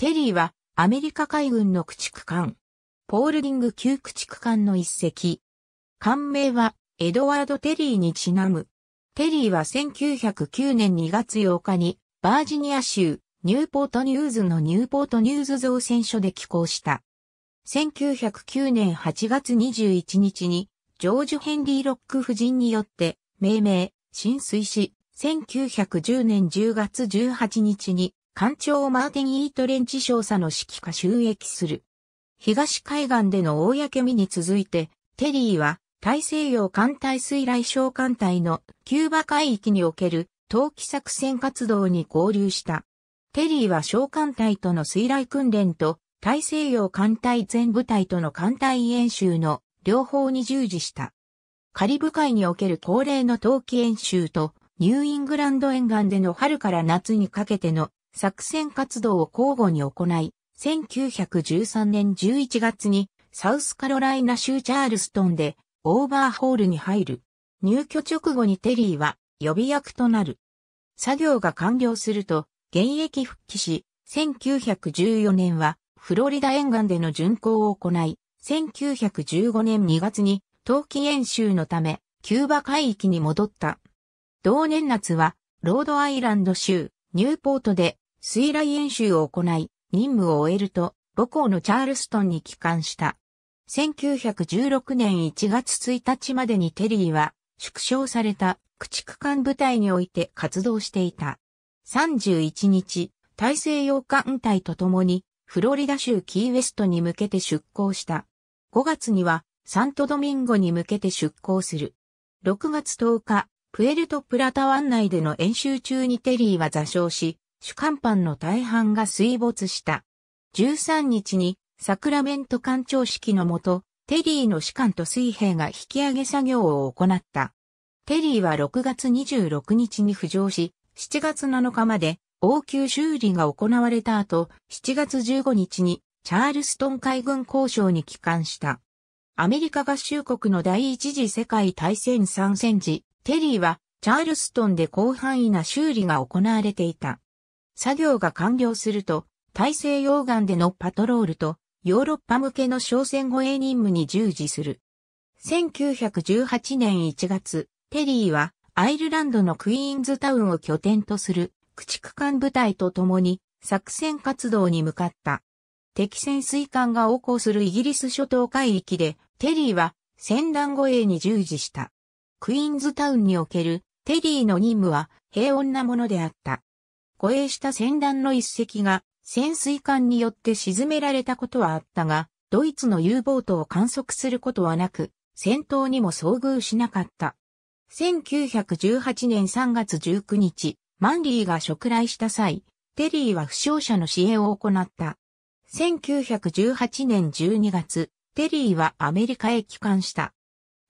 テリーはアメリカ海軍の駆逐艦、ポールディング級駆逐艦の一隻。艦名はエドワード・テリーにちなむ。テリーは1909年2月8日にバージニア州ニューポートニューズのニューポートニューズ造船所で寄港した。1909年8月21日にジョージ・ヘンリー・ロック夫人によって命名、浸水し、1910年10月18日に艦長マーティン・イートレンチ少佐の指揮下収益する。東海岸での公見に続いて、テリーは大西洋艦隊水雷小艦隊のキューバ海域における投機作戦活動に合流した。テリーは小艦隊との水雷訓練と大西洋艦隊全部隊との艦隊演習の両方に従事した。カリブ海における恒例の投機演習とニューイングランド沿岸での春から夏にかけての作戦活動を交互に行い、1913年11月にサウスカロライナ州チャールストンでオーバーホールに入る。入居直後にテリーは予備役となる。作業が完了すると現役復帰し、1914年はフロリダ沿岸での巡航を行い、1915年2月に冬季演習のためキューバ海域に戻った。同年夏はロードアイランド州ニューポートで水雷演習を行い、任務を終えると、母校のチャールストンに帰還した。1916年1月1日までにテリーは、縮小された駆逐艦部隊において活動していた。31日、大西洋艦隊と共に、フロリダ州キーウェストに向けて出港した。5月には、サントドミンゴに向けて出港する。6月10日、プエルトプラタ湾内での演習中にテリーは座礁し、主甲板の大半が水没した。13日にサクラメント艦長式のもと、テリーの士官と水兵が引き上げ作業を行った。テリーは6月26日に浮上し、7月7日まで応急修理が行われた後、7月15日にチャールストン海軍交渉に帰還した。アメリカ合衆国の第一次世界大戦参戦時、テリーはチャールストンで広範囲な修理が行われていた。作業が完了すると、大西洋岸でのパトロールと、ヨーロッパ向けの商船護衛任務に従事する。1918年1月、テリーはアイルランドのクイーンズタウンを拠点とする駆逐艦部隊と共に作戦活動に向かった。敵潜水艦が横行するイギリス諸島海域で、テリーは戦乱護衛に従事した。クイーンズタウンにおけるテリーの任務は平穏なものであった。護衛した船団の一隻が潜水艦によって沈められたことはあったが、ドイツの U ボートを観測することはなく、戦闘にも遭遇しなかった。1918年3月19日、マンリーが食来した際、テリーは負傷者の支援を行った。1918年12月、テリーはアメリカへ帰還した。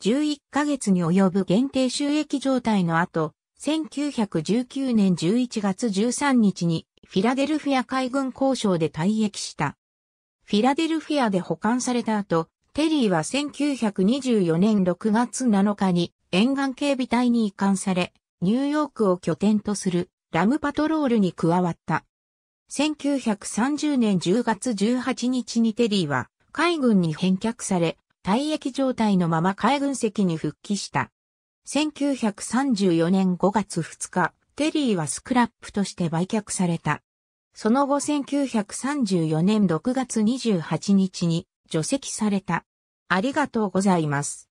11ヶ月に及ぶ限定収益状態の後、1919年11月13日にフィラデルフィア海軍交渉で退役した。フィラデルフィアで保管された後、テリーは1924年6月7日に沿岸警備隊に移管され、ニューヨークを拠点とするラムパトロールに加わった。1930年10月18日にテリーは海軍に返却され、退役状態のまま海軍席に復帰した。1934年5月2日、テリーはスクラップとして売却された。その後1934年6月28日に除籍された。ありがとうございます。